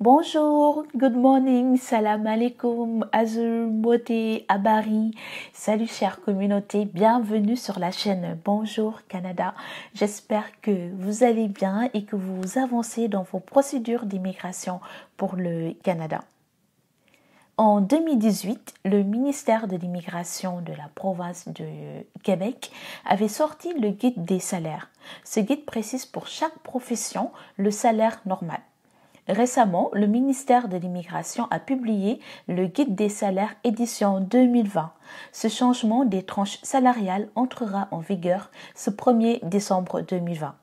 Bonjour, good morning, salam alaikum, azul, beauté, abari. Salut chère communauté, bienvenue sur la chaîne Bonjour Canada. J'espère que vous allez bien et que vous avancez dans vos procédures d'immigration pour le Canada. En 2018, le ministère de l'immigration de la province de Québec avait sorti le guide des salaires. Ce guide précise pour chaque profession le salaire normal. Récemment, le ministère de l'Immigration a publié le Guide des salaires édition 2020. Ce changement des tranches salariales entrera en vigueur ce 1er décembre 2020.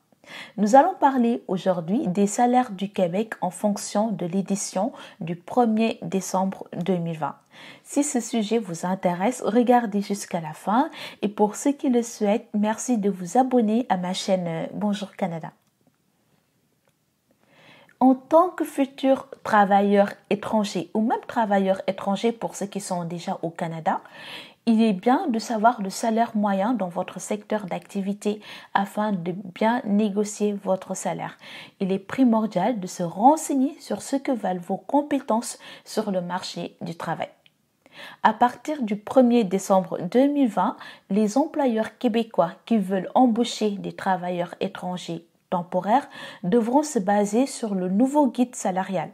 Nous allons parler aujourd'hui des salaires du Québec en fonction de l'édition du 1er décembre 2020. Si ce sujet vous intéresse, regardez jusqu'à la fin et pour ceux qui le souhaitent, merci de vous abonner à ma chaîne Bonjour Canada tant que futur travailleur étranger ou même travailleur étranger pour ceux qui sont déjà au Canada, il est bien de savoir le salaire moyen dans votre secteur d'activité afin de bien négocier votre salaire. Il est primordial de se renseigner sur ce que valent vos compétences sur le marché du travail. À partir du 1er décembre 2020, les employeurs québécois qui veulent embaucher des travailleurs étrangers devront se baser sur le nouveau guide salarial,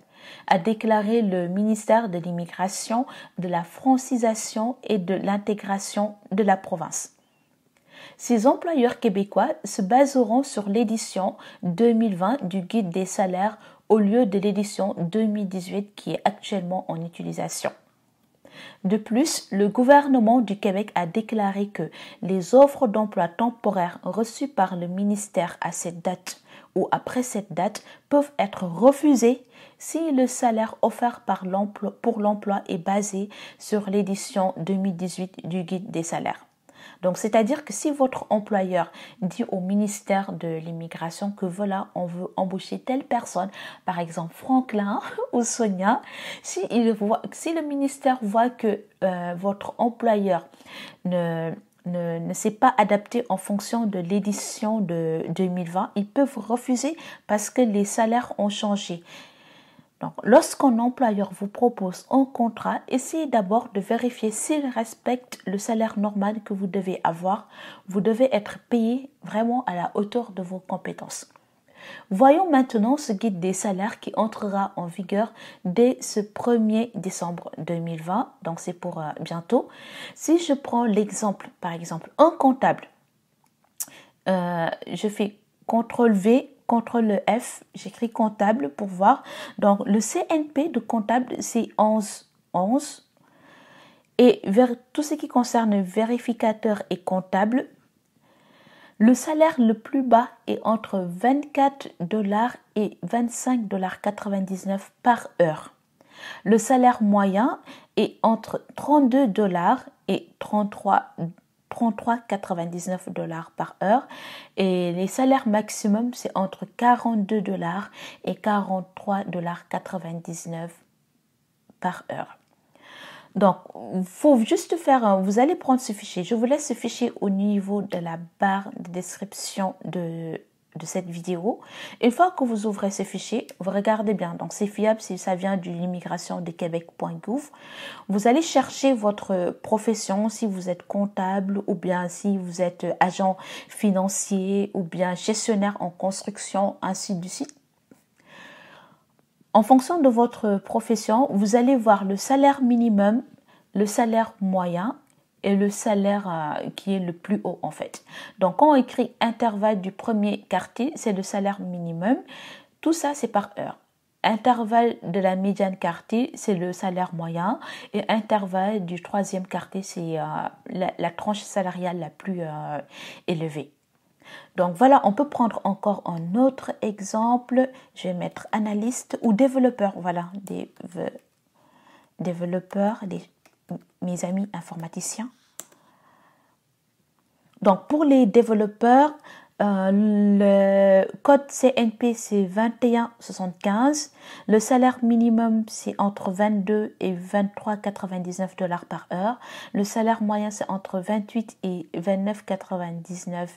a déclaré le ministère de l'Immigration, de la francisation et de l'intégration de la province. Ces employeurs québécois se baseront sur l'édition 2020 du guide des salaires au lieu de l'édition 2018 qui est actuellement en utilisation. De plus, le gouvernement du Québec a déclaré que les offres d'emploi temporaires reçues par le ministère à cette date ou après cette date peuvent être refusées si le salaire offert pour l'emploi est basé sur l'édition 2018 du guide des salaires. Donc, c'est-à-dire que si votre employeur dit au ministère de l'immigration que voilà, on veut embaucher telle personne, par exemple Franklin ou Sonia, si, le ministère voit que euh, votre employeur ne ne s'est pas adapté en fonction de l'édition de 2020, ils peuvent refuser parce que les salaires ont changé. Donc, lorsqu'un employeur vous propose un contrat, essayez d'abord de vérifier s'il respecte le salaire normal que vous devez avoir. Vous devez être payé vraiment à la hauteur de vos compétences. Voyons maintenant ce guide des salaires qui entrera en vigueur dès ce 1er décembre 2020, donc c'est pour euh, bientôt. Si je prends l'exemple, par exemple, un comptable, euh, je fais CTRL V Contrôle F, j'écris comptable pour voir. Donc le CNP de comptable, c'est 11. 11. Et vers tout ce qui concerne vérificateur et comptable, le salaire le plus bas est entre 24 dollars et 25 dollars 99 par heure. Le salaire moyen est entre 32 dollars et 33 33,99 dollars par heure et les salaires maximum c'est entre 42 dollars et 43,99 dollars par heure. Donc, faut juste faire vous allez prendre ce fichier. Je vous laisse ce fichier au niveau de la barre de description de, de cette vidéo. Une fois que vous ouvrez ce fichier, vous regardez bien. Donc, c'est fiable si ça vient de l'immigration de Vous allez chercher votre profession, si vous êtes comptable ou bien si vous êtes agent financier ou bien gestionnaire en construction, ainsi du suite. En fonction de votre profession, vous allez voir le salaire minimum, le salaire moyen et le salaire euh, qui est le plus haut en fait. Donc quand on écrit intervalle du premier quartier, c'est le salaire minimum. Tout ça, c'est par heure. Intervalle de la médiane quartier, c'est le salaire moyen. Et intervalle du troisième quartier, c'est euh, la, tranche salariale la plus euh, élevée. Donc voilà, on peut prendre encore un autre exemple. Je vais mettre analyste ou développeur. Voilà, Développeur, développeurs, mes amis informaticiens. Donc pour les développeurs, euh, le code CNP c'est 21,75. Le salaire minimum c'est entre 22 et 23,99 dollars par heure. Le salaire moyen c'est entre 28 et 29,99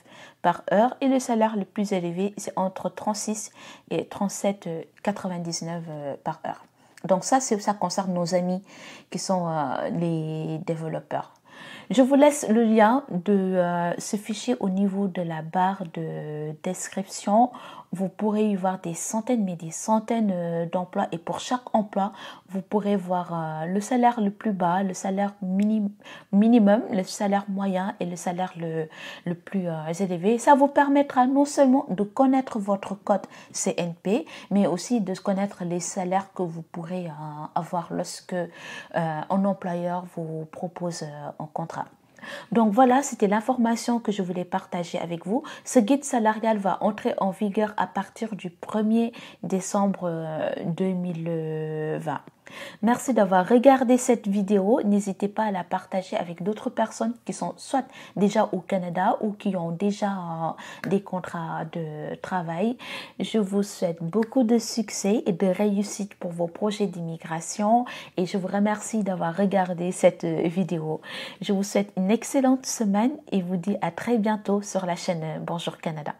par heure. Et le salaire le plus élevé c'est entre 36 et 37,99 euh, par heure. Donc ça, ça concerne nos amis qui sont euh, les développeurs. Je vous laisse le lien de euh, ce fichier au niveau de la barre de description vous pourrez y voir des centaines, mais des centaines euh, d'emplois. Et pour chaque emploi, vous pourrez voir euh, le salaire le plus bas, le salaire minimum, le salaire moyen et le salaire le, plus euh, élevé. Ça vous permettra non seulement de connaître votre code CNP, mais aussi de connaître les salaires que vous pourrez avoir lorsque un employeur vous propose un contrat. Donc voilà, c'était l'information que je voulais partager avec vous. Ce guide salarial va entrer en vigueur à partir du 1er décembre 2020. Euh, Merci d'avoir regardé cette vidéo. N'hésitez pas à la partager avec d'autres personnes qui sont soit déjà au Canada ou qui ont déjà euh, des contrats de travail. Je vous souhaite beaucoup de succès et de réussite pour vos projets d'immigration et je vous remercie d'avoir regardé cette euh, vidéo. Je vous souhaite une excellente semaine et vous dis à très bientôt sur la chaîne Bonjour Canada.